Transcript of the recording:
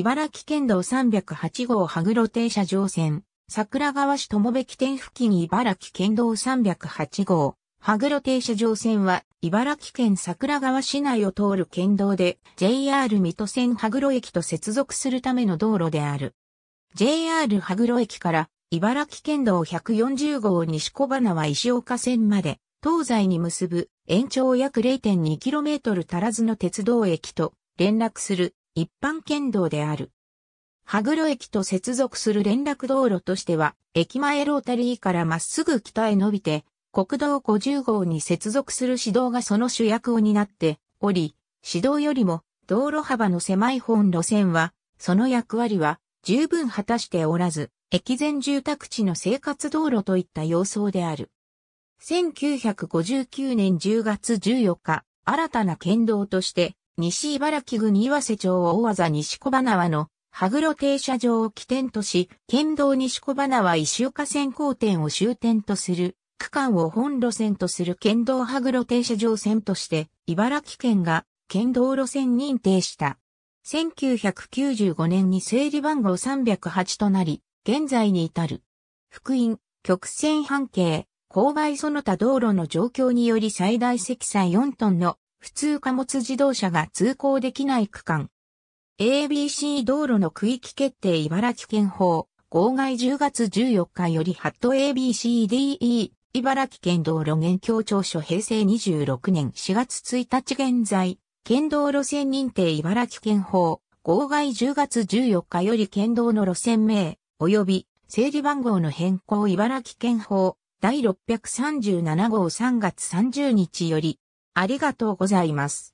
茨城県道308号羽黒停車場線、桜川市友部起点付近茨城県道308号、羽黒停車場線は、茨城県桜川市内を通る県道で、JR 水戸線羽黒駅と接続するための道路である。JR 羽黒駅から、茨城県道140号西小花は石岡線まで、東西に結ぶ、延長約 0.2km 足らずの鉄道駅と連絡する一般県道である。羽黒駅と接続する連絡道路としては、駅前ロータリーからまっすぐ北へ伸びて、国道50号に接続する市道がその主役を担っており、市道よりも道路幅の狭い本路線は、その役割は十分果たしておらず、駅前住宅地の生活道路といった様相である。1959年10月14日、新たな県道として、西茨城郡岩瀬町大技西小花はの、羽黒停車場を起点とし、県道西小花は石岡線交点を終点とする、区間を本路線とする県道羽黒停車場線として、茨城県が県道路線認定した。1995年に整理番号308となり、現在に至る。福音、曲線半径、勾配その他道路の状況により最大積載4トンの普通貨物自動車が通行できない区間。ABC 道路の区域決定茨城県法、号外10月14日よりハット ABCDE 茨城県道路現況調書平成26年4月1日現在、県道路線認定茨城県法、号外10月14日より県道の路線名、及び整理番号の変更茨城県法、第637号3月30日より、ありがとうございます。